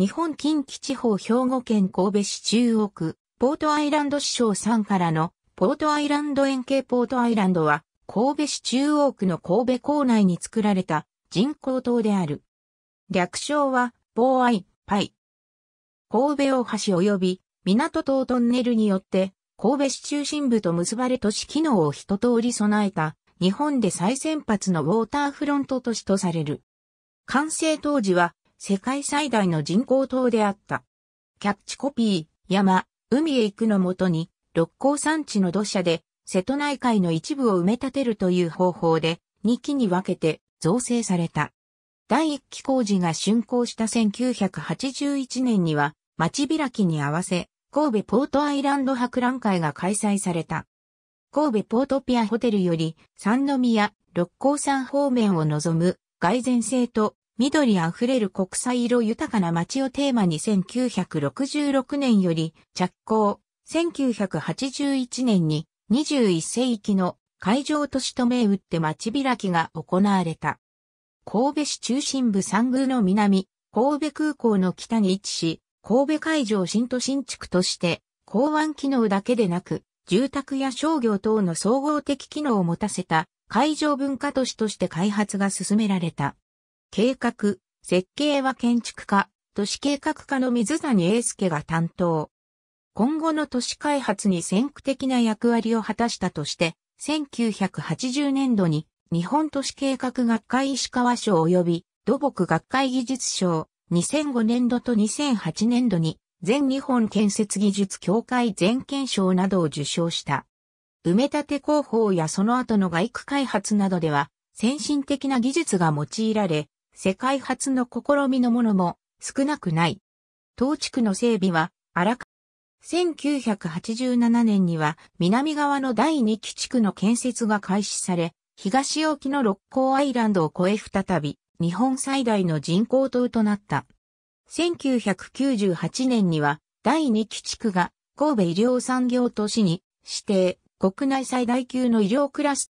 日本近畿地方兵庫県神戸市中央区、ポートアイランド市さ3からの、ポートアイランド円形ポートアイランドは、神戸市中央区の神戸港内に作られた人工島である。略称は、ポーアイ、パイ。神戸大橋及び港島トンネルによって、神戸市中心部と結ばれ都市機能を一通り備えた、日本で最先発のウォーターフロント都市とされる。完成当時は世界最大の人工島であった。キャッチコピー、山、海へ行くのもとに、六甲山地の土砂で、瀬戸内海の一部を埋め立てるという方法で、2期に分けて造成された。第1期工事が竣工した1981年には、町開きに合わせ、神戸ポートアイランド博覧会が開催された。神戸ポートピアホテルより、三宮、六甲山方面を望む、外前線と緑あふれる国際色豊かな街をテーマに1966年より着工、1981年に21世紀の海上都市と銘打って街開きが行われた。神戸市中心部三宮の南、神戸空港の北に位置し、神戸海上新都心地区として、港湾機能だけでなく、住宅や商業等の総合的機能を持たせた海上文化都市として開発が進められた。計画、設計は建築家、都市計画家の水谷英介が担当。今後の都市開発に先駆的な役割を果たしたとして、1980年度に日本都市計画学会石川賞及び土木学会技術賞、2005年度と2008年度に全日本建設技術協会全県賞などを受賞した。埋め立て工法やその後の外区開発などでは先進的な技術が用いられ、世界初の試みのものも少なくない。当地区の整備は荒川1987年には南側の第2基地区の建設が開始され、東沖の六甲アイランドを越え再び日本最大の人工島となった。1998年には第2基地区が神戸医療産業都市に指定国内最大級の医療クラス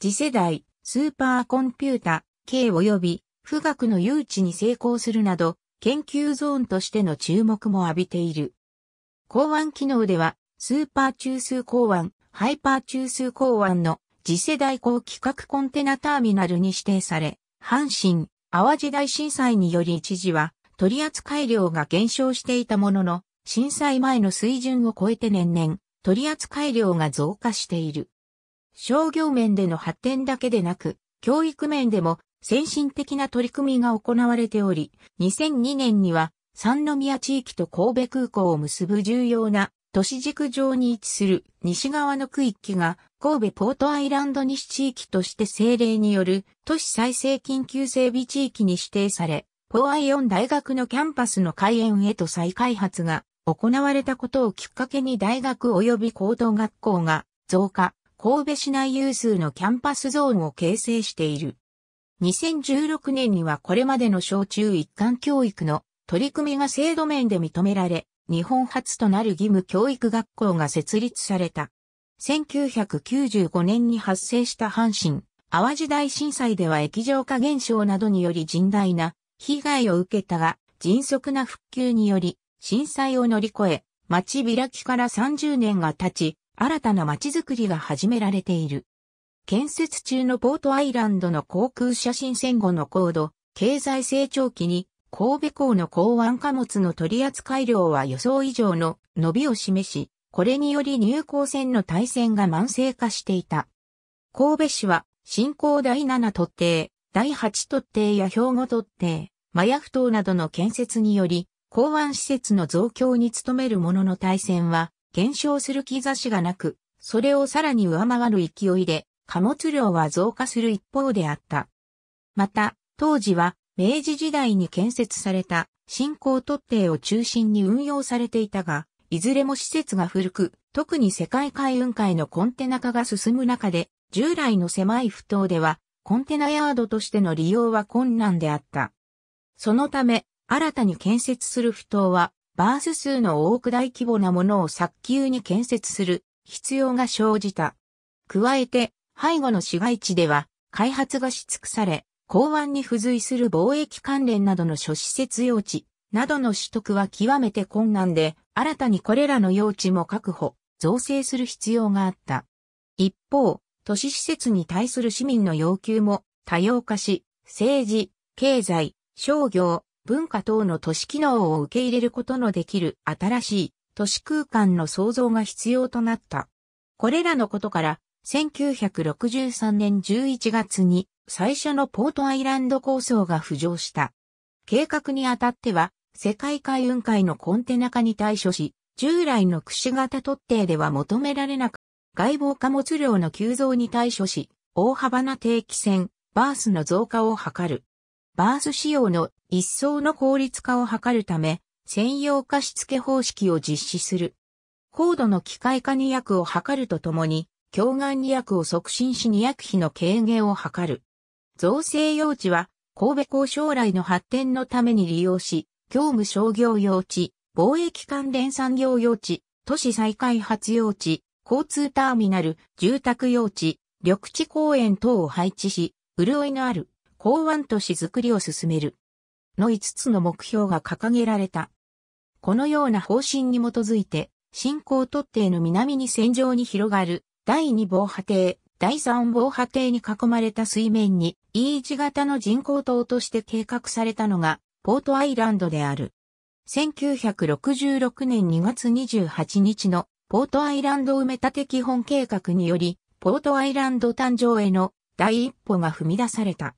次世代スーパーコンピュータ K 及び富岳の誘致に成功するなど、研究ゾーンとしての注目も浴びている。港湾機能では、スーパー中枢港湾、ハイパー中枢港湾の次世代高規格コンテナターミナルに指定され、阪神、淡路大震災により一時は取扱量が減少していたものの、震災前の水準を超えて年々取扱量が増加している。商業面での発展だけでなく、教育面でも先進的な取り組みが行われており、2002年には三宮地域と神戸空港を結ぶ重要な都市軸上に位置する西側の区域が神戸ポートアイランド西地域として政令による都市再生緊急整備地域に指定され、ポーアイオン大学のキャンパスの開園へと再開発が行われたことをきっかけに大学及び高等学校が増加、神戸市内有数のキャンパスゾーンを形成している。2016年にはこれまでの小中一貫教育の取り組みが制度面で認められ、日本初となる義務教育学校が設立された。1995年に発生した阪神、淡路大震災では液状化現象などにより甚大な被害を受けたが、迅速な復旧により、震災を乗り越え、町開きから30年が経ち、新たな町づくりが始められている。建設中のポートアイランドの航空写真戦後の高度、経済成長期に神戸港の港湾貨物の取扱量は予想以上の伸びを示し、これにより入港船の対戦が慢性化していた。神戸市は、新港第7突堤、第8突堤や兵庫突堤、麻薬島などの建設により、港湾施設の増強に努めるものの対戦は、減少する兆しがなく、それをさらに上回る勢いで、貨物量は増加する一方であった。また、当時は明治時代に建設された新興特定を中心に運用されていたが、いずれも施設が古く、特に世界海運会のコンテナ化が進む中で、従来の狭い不島では、コンテナヤードとしての利用は困難であった。そのため、新たに建設する不島は、バース数の多く大規模なものを早急に建設する必要が生じた。加えて、背後の市街地では、開発がし尽くされ、港湾に付随する貿易関連などの諸施設用地などの取得は極めて困難で、新たにこれらの用地も確保、造成する必要があった。一方、都市施設に対する市民の要求も多様化し、政治、経済、商業、文化等の都市機能を受け入れることのできる新しい都市空間の創造が必要となった。これらのことから1963年11月に最初のポートアイランド構想が浮上した。計画にあたっては、世界海運会のコンテナ化に対処し、従来の串型特定では求められなく、外防貨物量の急増に対処し、大幅な定期船、バースの増加を図る。バース仕様の一層の効率化を図るため、専用貸付方式を実施する。高度の機械化に役を図るとともに、強眼利薬を促進し2薬費の軽減を図る。造成用地は、神戸港将来の発展のために利用し、業務商業用地、貿易関連産業用地、都市再開発用地、交通ターミナル、住宅用地、緑地公園等を配置し、潤いのある港湾都市づくりを進める。の5つの目標が掲げられた。このような方針に基づいて、新港突堤の南に線上に広がる第2防波堤、第3防波堤に囲まれた水面に E 字型の人工島として計画されたのがポートアイランドである。1966年2月28日のポートアイランド埋め立て基本計画により、ポートアイランド誕生への第一歩が踏み出された。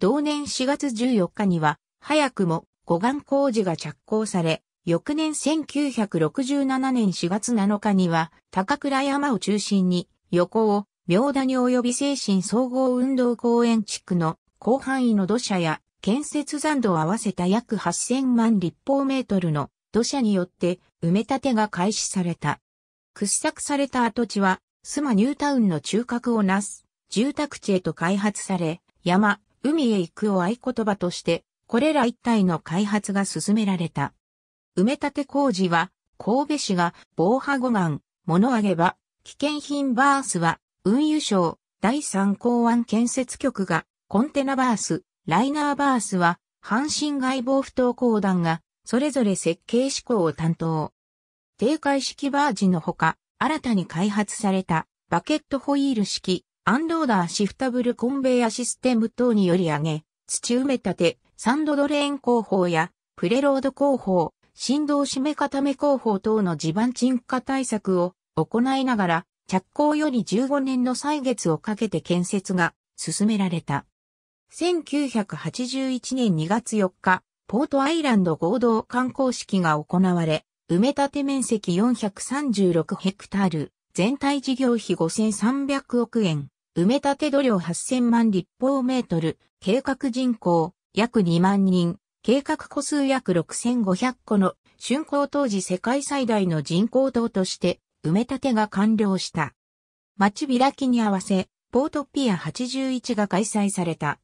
同年4月14日には、早くも護岸工事が着工され、翌年1967年4月7日には、高倉山を中心に、横尾、明谷及び精神総合運動公園地区の広範囲の土砂や建設残土を合わせた約8000万立方メートルの土砂によって埋め立てが開始された。掘削された跡地は、スマニュータウンの中核をなす住宅地へと開発され、山、海へ行くを合言葉として、これら一体の開発が進められた。埋め立て工事は、神戸市が防波護岸、物上げ場、危険品バースは、運輸省、第三港湾建設局が、コンテナバース、ライナーバースは、阪神外防不当公団が、それぞれ設計施行を担当。低回式バージのほか、新たに開発された、バケットホイール式、アンローダーシフタブルコンベヤシステム等により上げ、土埋め立て、サンドドレーン工法や、プレロード工法、振動締め固め工法等の地盤沈下対策を行いながら、着工より15年の歳月をかけて建設が進められた。1981年2月4日、ポートアイランド合同観光式が行われ、埋め立て面積436ヘクタール、全体事業費5300億円、埋め立て土量8000万立方メートル、計画人口約2万人、計画個数約6500個の竣工当時世界最大の人工島として埋め立てが完了した。町開きに合わせ、ポートピア81が開催された。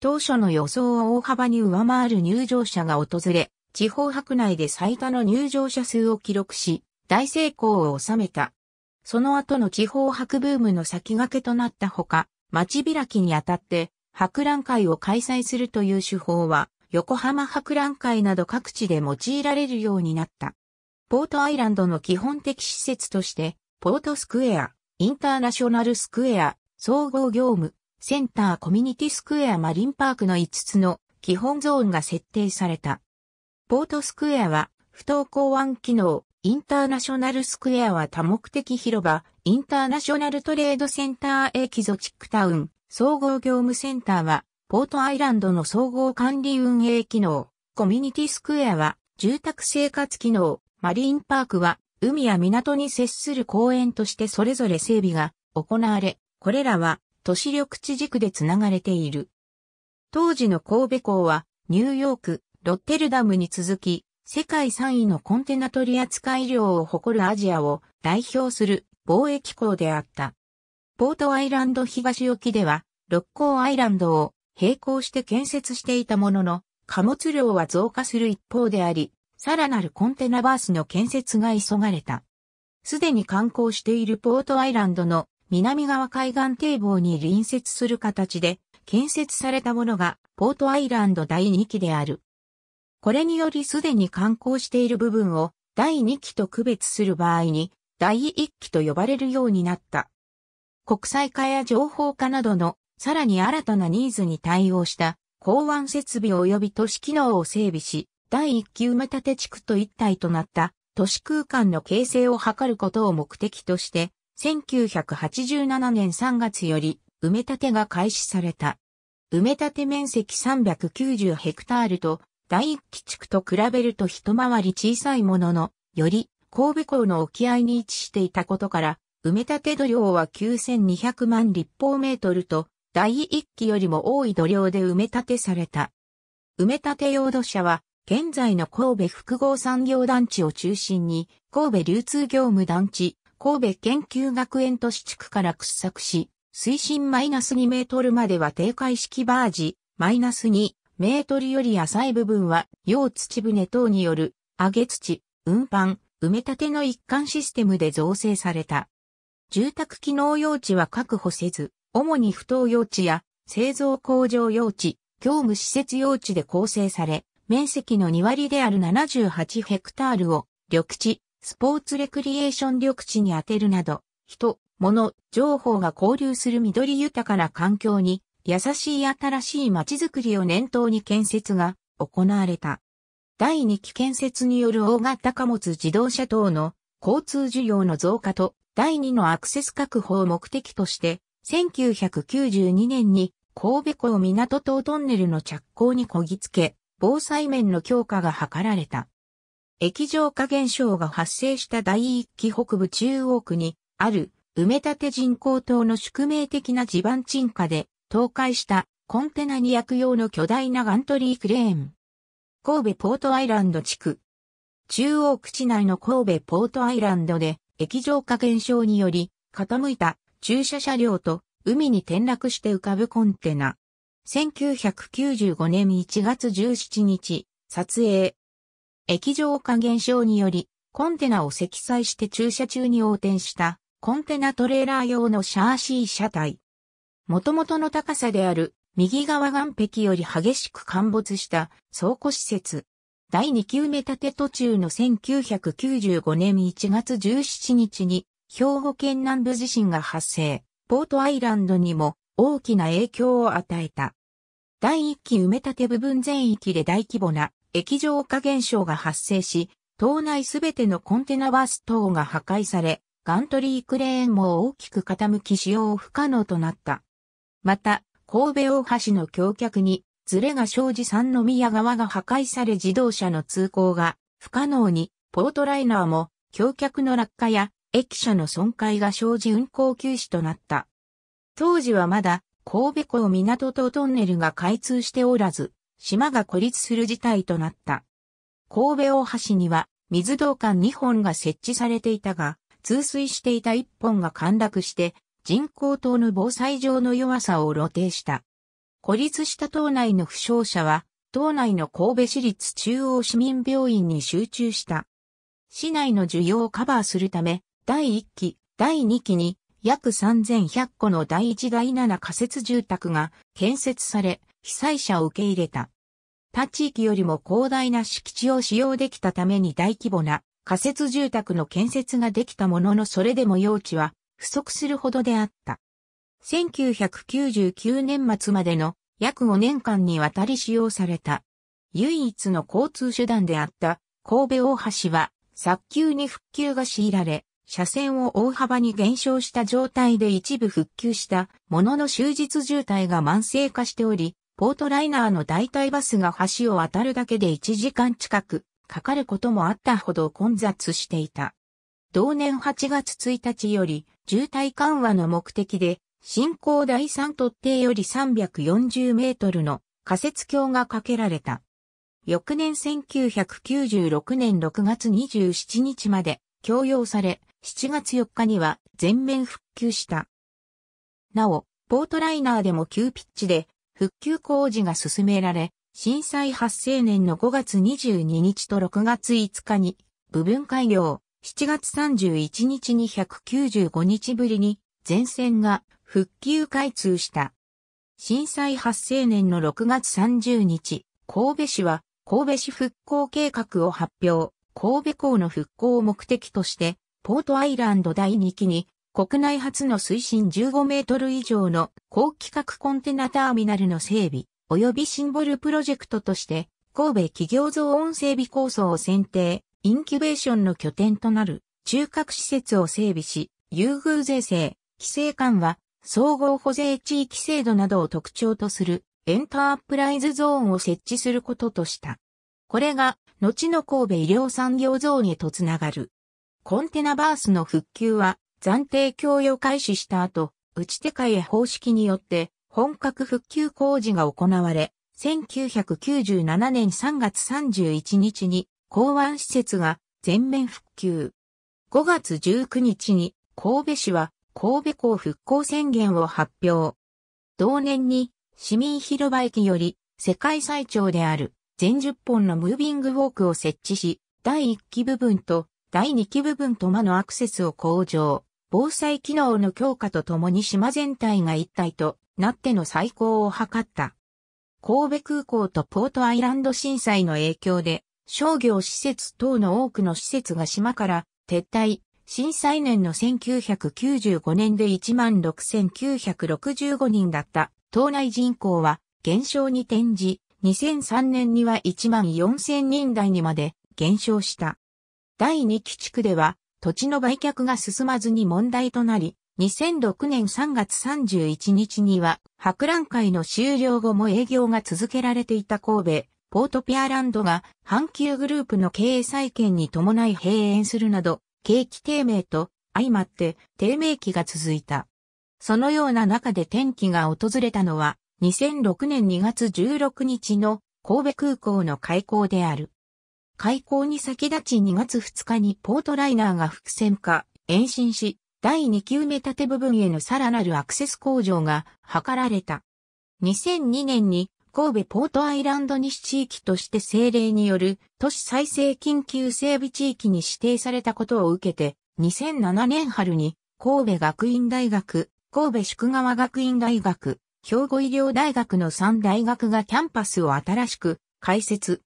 当初の予想を大幅に上回る入場者が訪れ、地方博内で最多の入場者数を記録し、大成功を収めた。その後の地方博ブームの先駆けとなったほか、町開きにあたって博覧会を開催するという手法は横浜博覧会など各地で用いられるようになった。ポートアイランドの基本的施設として、ポートスクエア、インターナショナルスクエア、総合業務、センターコミュニティスクエアマリンパークの5つの基本ゾーンが設定された。ポートスクエアは、不登校湾機能、インターナショナルスクエアは多目的広場、インターナショナルトレードセンターエキゾチックタウン、総合業務センターはポートアイランドの総合管理運営機能、コミュニティスクエアは住宅生活機能、マリンパークは海や港に接する公園としてそれぞれ整備が行われ、これらは都市緑地軸でつながれている。当時の神戸港はニューヨーク、ロッテルダムに続き、世界3位のコンテナ取扱い量を誇るアジアを代表する貿易港であった。ポートアイランド東沖では、六甲アイランドを並行して建設していたものの、貨物量は増加する一方であり、さらなるコンテナバースの建設が急がれた。すでに観光しているポートアイランドの南側海岸堤防に隣接する形で建設されたものがポートアイランド第2期である。これによりすでに観光している部分を第2期と区別する場合に第1期と呼ばれるようになった。国際化や情報化などのさらに新たなニーズに対応した港湾設備及び都市機能を整備し、第一期埋め立て地区と一体となった都市空間の形成を図ることを目的として、1987年3月より埋め立てが開始された。埋め立て面積390ヘクタールと第一期地区と比べると一回り小さいものの、より神戸港の沖合に位置していたことから、埋め立て土量は9200万立方メートルと第1期よりも多い土量で埋め立てされた。埋め立て用土砂は、現在の神戸複合産業団地を中心に、神戸流通業務団地、神戸研究学園都市地区から掘削し、水深マイナス2メートルまでは低階式バージ、マイナス2メートルより浅い部分は、用土船等による、揚げ土、運搬、埋め立ての一貫システムで造成された。住宅機能用地は確保せず、主に不当用地や製造工場用地、業務施設用地で構成され、面積の2割である78ヘクタールを緑地、スポーツレクリエーション緑地に充てるなど、人、物、情報が交流する緑豊かな環境に、優しい新しい街づくりを念頭に建設が行われた。第2期建設による大型貨物自動車等の交通需要の増加と第2のアクセス確保を目的として1992年に神戸港港島トンネルの着工にこぎつけ、防災面の強化が図られた。液状化現象が発生した第一期北部中央区にある埋め立て人工島の宿命的な地盤沈下で倒壊したコンテナに薬用の巨大なガントリークレーン。神戸ポートアイランド地区。中央区地内の神戸ポートアイランドで液状化現象により傾いた駐車車両と海に転落して浮かぶコンテナ。1995年1月17日、撮影。液状化現象により、コンテナを積載して駐車中に横転したコンテナトレーラー用のシャーシー車体。元々の高さである右側岸壁より激しく陥没した倉庫施設。第2級目立て途中の1995年1月17日に兵庫県南部地震が発生、ポートアイランドにも大きな影響を与えた。第1期埋め立て部分全域で大規模な液状化現象が発生し、島内すべてのコンテナバス等が破壊され、ガントリークレーンも大きく傾き使用不可能となった。また、神戸大橋の橋脚に、ズレが生じ三宮側が破壊され自動車の通行が不可能に、ポートライナーも橋脚の落下や駅舎の損壊が生じ運行休止となった。当時はまだ神戸港港とトンネルが開通しておらず、島が孤立する事態となった。神戸大橋には水道管2本が設置されていたが、通水していた1本が陥落して人工島の防災上の弱さを露呈した。孤立した島内の負傷者は、島内の神戸市立中央市民病院に集中した。市内の需要をカバーするため、第1期、第2期に約3100個の第1第7仮設住宅が建設され、被災者を受け入れた。他地域よりも広大な敷地を使用できたために大規模な仮設住宅の建設ができたもののそれでも用地は不足するほどであった。1999年末までの約5年間にわたり使用された。唯一の交通手段であった神戸大橋は早急に復旧が強いられ、車線を大幅に減少した状態で一部復旧したものの終日渋滞が慢性化しており、ポートライナーの代替バスが橋を渡るだけで1時間近くかかることもあったほど混雑していた。同年8月1日より渋滞緩和の目的で、新港第3突堤より340メートルの仮設橋が架けられた。翌年1996年6月27日まで供用され、7月4日には全面復旧した。なお、ポートライナーでも急ピッチで復旧工事が進められ、震災発生年の5月22日と6月5日に部分開業、7月31日に195日ぶりに全線が復旧開通した。震災発生年の6月30日、神戸市は神戸市復興計画を発表、神戸港の復興を目的としてポートアイランド第2期に、国内初の水深15メートル以上の高規格コンテナターミナルの整備、及びシンボルプロジェクトとして、神戸企業増音整備構想を選定、インキュベーションの拠点となる中核施設を整備し、優遇税制、規制緩和、総合保税地域制度などを特徴とするエンタープライズゾーンを設置することとした。これが、後の神戸医療産業ゾーンへとつながる。コンテナバースの復旧は暫定供与開始した後、打ち手会へ方式によって本格復旧工事が行われ、1997年3月31日に港湾施設が全面復旧。5月19日に神戸市は神戸港復興宣言を発表。同年に市民広場駅より世界最長である全10本のムービングウォークを設置し、第1期部分と第2期部分と間のアクセスを向上、防災機能の強化とともに島全体が一体となっての再興を図った。神戸空港とポートアイランド震災の影響で、商業施設等の多くの施設が島から撤退、震災年の1995年で16,965人だった島内人口は減少に転じ、2003年には14,000人台にまで減少した。第2期地区では、土地の売却が進まずに問題となり、2006年3月31日には、博覧会の終了後も営業が続けられていた神戸、ポートピアランドが、阪急グループの経営再建に伴い閉園するなど、景気低迷と相まって低迷期が続いた。そのような中で転機が訪れたのは、2006年2月16日の神戸空港の開港である。開港に先立ち2月2日にポートライナーが伏線化、延伸し、第2級目て部分へのさらなるアクセス向上が図られた。2002年に神戸ポートアイランド西地域として政令による都市再生緊急整備地域に指定されたことを受けて、2007年春に神戸学院大学、神戸宿川学院大学、兵庫医療大学の3大学がキャンパスを新しく開設、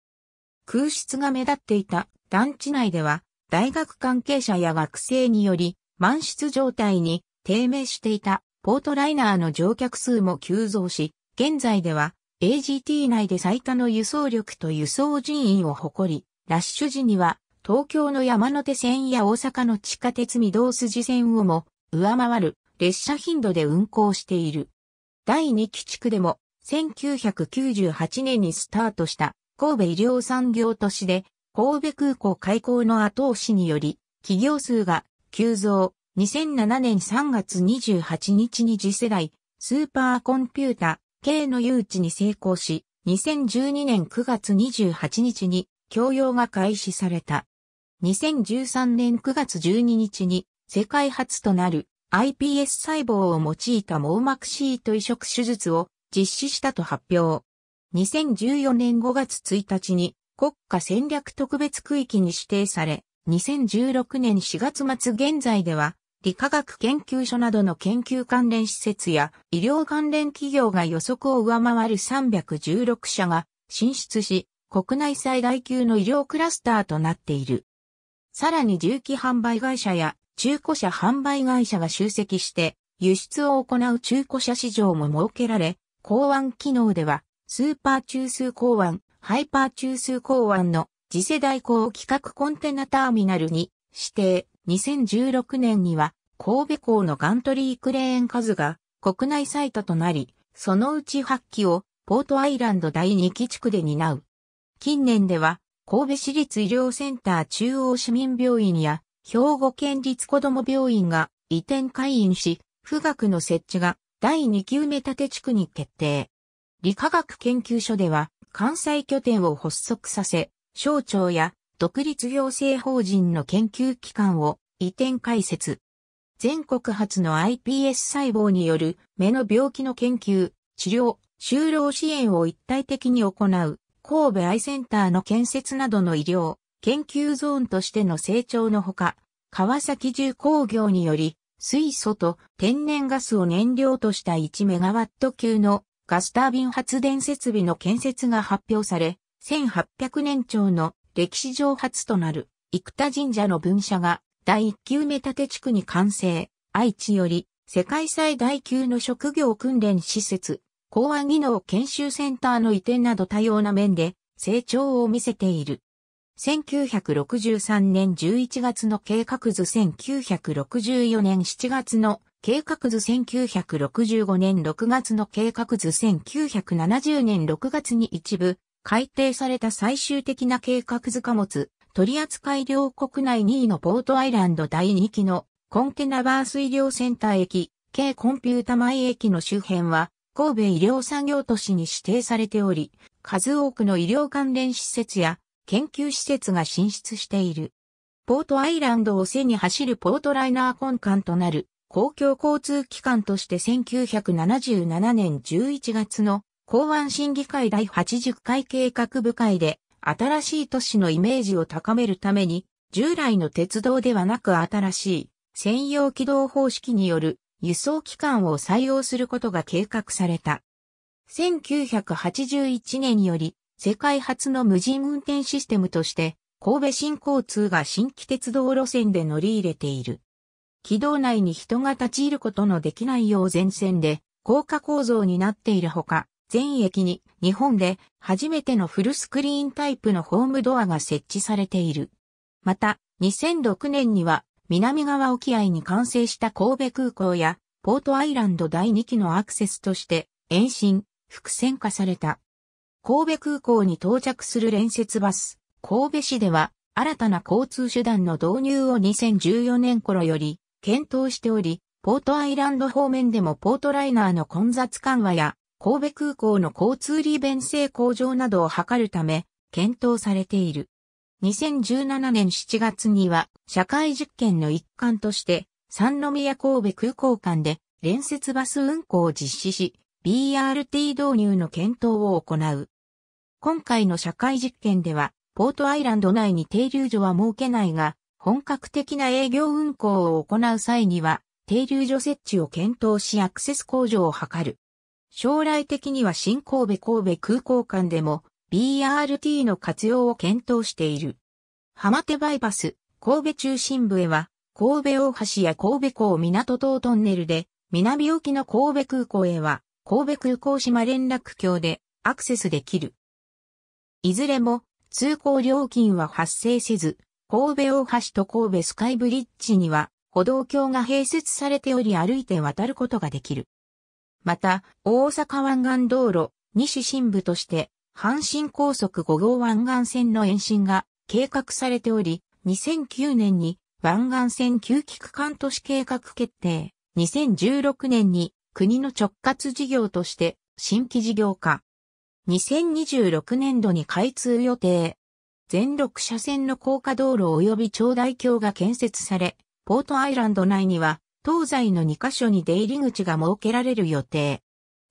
空室が目立っていた団地内では、大学関係者や学生により、満室状態に低迷していたポートライナーの乗客数も急増し、現在では AGT 内で最多の輸送力と輸送人員を誇り、ラッシュ時には東京の山手線や大阪の地下鉄御堂筋線をも上回る列車頻度で運行している。第2基地区でも1998年にスタートした神戸医療産業都市で、神戸空港開港の後押しにより、企業数が急増。2007年3月28日に次世代スーパーコンピュータ系の誘致に成功し、2012年9月28日に供用が開始された。2013年9月12日に世界初となる iPS 細胞を用いた網膜シート移植手術を実施したと発表。2014年5月1日に国家戦略特別区域に指定され、2016年4月末現在では、理化学研究所などの研究関連施設や医療関連企業が予測を上回る316社が進出し、国内最大級の医療クラスターとなっている。さらに重機販売会社や中古車販売会社が集積して輸出を行う中古車市場も設けられ、港湾機能ではスーパー中枢港湾、ハイパー中枢港湾の次世代港規格コンテナターミナルに指定、2016年には神戸港のガントリークレーン数が国内最多となり、そのうち8機をポートアイランド第2基地区で担う。近年では神戸市立医療センター中央市民病院や兵庫県立子ども病院が移転開院し、富岳の設置が第2級目立て地区に決定。理化学研究所では関西拠点を発足させ、省庁や独立行政法人の研究機関を移転開設。全国初の iPS 細胞による目の病気の研究、治療、就労支援を一体的に行う神戸アイセンターの建設などの医療、研究ゾーンとしての成長のほか、川崎重工業により水素と天然ガスを燃料とした1メガワット級のガスタービン発電設備の建設が発表され、1800年超の歴史上初となる生田神社の分社が第1級目立地区に完成、愛知より世界最大級の職業訓練施設、公安技能研修センターの移転など多様な面で成長を見せている。1963年11月の計画図1964年7月の計画図1965年6月の計画図1970年6月に一部、改定された最終的な計画図貨物、取扱量国内2位のポートアイランド第2期のコンテナバー水量センター駅、軽コンピュータ前駅の周辺は、神戸医療産業都市に指定されており、数多くの医療関連施設や研究施設が進出している。ポートアイランドを背に走るポートライナー根幹となる公共交通機関として1977年11月の港湾審議会第80回計画部会で新しい都市のイメージを高めるために従来の鉄道ではなく新しい専用軌道方式による輸送機関を採用することが計画された。1981年より世界初の無人運転システムとして神戸新交通が新規鉄道路線で乗り入れている。軌道内に人が立ち入ることのできないよう全線で高架構造になっているほか、全駅に日本で初めてのフルスクリーンタイプのホームドアが設置されている。また、2006年には南側沖合に完成した神戸空港やポートアイランド第2期のアクセスとして延伸、複線化された。神戸空港に到着する連接バス、神戸市では新たな交通手段の導入を2014年頃より検討しており、ポートアイランド方面でもポートライナーの混雑緩和や、神戸空港の交通利便性向上などを図るため、検討されている。2017年7月には、社会実験の一環として、三宮神戸空港間で、連接バス運行を実施し、BRT 導入の検討を行う。今回の社会実験では、ポートアイランド内に停留所は設けないが、本格的な営業運行を行う際には、停留所設置を検討しアクセス向上を図る。将来的には新神戸神戸空港間でも BRT の活用を検討している。浜手バイパス、神戸中心部へは、神戸大橋や神戸港港等トンネルで、南沖の神戸空港へは、神戸空港島連絡橋でアクセスできる。いずれも、通行料金は発生せず、神戸大橋と神戸スカイブリッジには歩道橋が併設されており歩いて渡ることができる。また、大阪湾岸道路、西新部として、阪神高速5号湾岸線の延伸が計画されており、2009年に湾岸線旧期区間都市計画決定、2016年に国の直轄事業として新規事業化、2026年度に開通予定、全6車線の高架道路及び長大橋が建設され、ポートアイランド内には、東西の2カ所に出入り口が設けられる予定。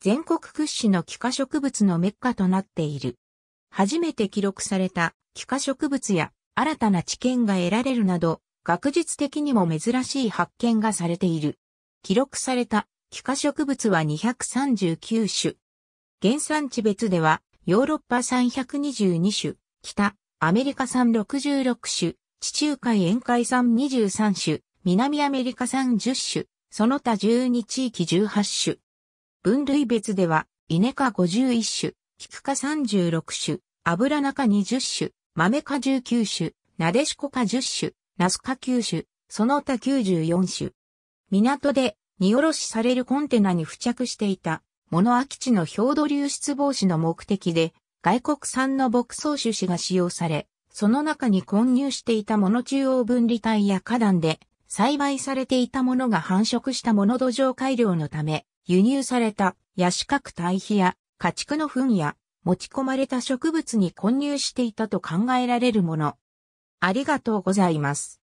全国屈指の気化植物のメッカとなっている。初めて記録された気化植物や新たな知見が得られるなど、学術的にも珍しい発見がされている。記録された気化植物は239種。原産地別ではヨーロッパ3 2 2種、北、アメリカ産66種、地中海沿海産23種、南アメリカ産10種、その他12地域18種。分類別では、イネ科51種、キク科36種、油中20種、豆科19種、なでしこ科10種、ナス科9種、その他94種。港で荷下ろしされるコンテナに付着していた、物空き地の氷土流出防止の目的で外国産の牧草種子が使用され、その中に混入していたもの中央分離帯や花壇で栽培されていたものが繁殖したもの土壌改良のため、輸入されたヤシ核堆肥や家畜の糞や持ち込まれた植物に混入していたと考えられるもの。ありがとうございます。